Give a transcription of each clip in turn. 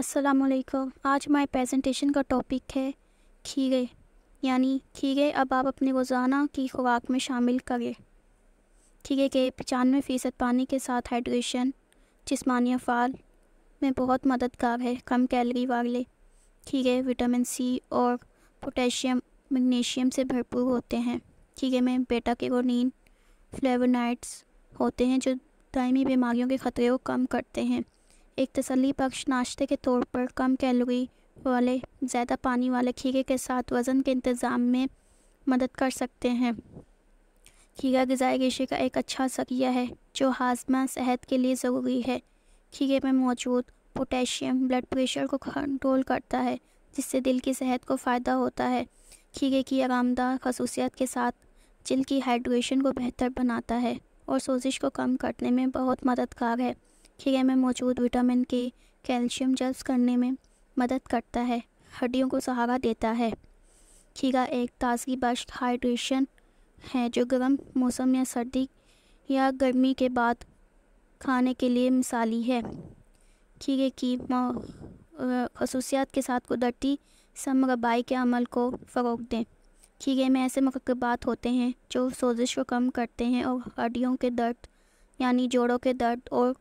असलकम आज हमारे प्रेजेंटेशन का टॉपिक है खीरे यानी खीरे अब आप अपने रोज़ाना की खुराक में शामिल करें खीरे के पचानवे फ़ीसद पानी के साथ हाइड्रेशन जिसमानी अफ़ाल में बहुत मददगार है कम कैलरी वाले खीरे विटामिन सी और पोटेशियम मैग्नीशियम से भरपूर होते हैं खीरे में बेटा कैरोनिन फ्लेवोनाइट्स होते हैं जो दायमी बीमारियों के ख़तरे को कम करते हैं एक तसली बख्श नाश्ते के तौर पर कम कैलोरी वाले ज़्यादा पानी वाले खीरे के साथ वज़न के इंतज़ाम में मदद कर सकते हैं खीरा गजाए रेशे का एक अच्छा सकिया है जो हाजमा सेहत के लिए ज़रूरी है खीरे में मौजूद पोटेशियम ब्लड प्रेशर को कंट्रोल करता है जिससे दिल की सेहत को फ़ायदा होता है खीरे की आरामदार खसूसियात के साथ जिल की हाइड्रेशन को बेहतर बनाता है और सोजिश को कम करने में बहुत मददगार है खीरे में मौजूद विटामिन के कैल्शियम जज्ब करने में मदद करता है हड्डियों को सहारा देता है खीरा एक ताजगी बश हाइड्रेशन है जो गर्म मौसम या सर्दी या गर्मी के बाद खाने के लिए मिसाली है खीरे की खसूसियात के साथ कुदरती समरबाई के अमल को फ़रोग दें खीरे में ऐसे मरकबात होते हैं जो सोजिश को कम करते हैं और हड्डियों के दर्द यानी जोड़ों के दर्द और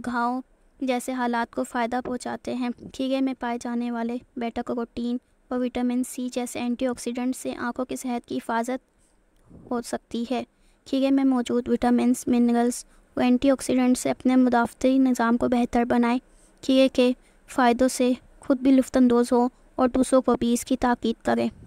घाव जैसे हालात को फ़ायदा पहुंचाते हैं खीगे में पाए जाने वाले बेटा करोटीन और विटामिन सी जैसे एंटीऑक्सीडेंट से आंखों की सेहत की हिफाजत हो सकती है खीगे में मौजूद विटामिन मिनरल्स व एंटी से अपने मुदाफ़ती निज़ाम को बेहतर बनाए खीगे के फ़ायदों से खुद भी लुफानंदोज़ हो और दूसरों को भी इसकी ताकीद करें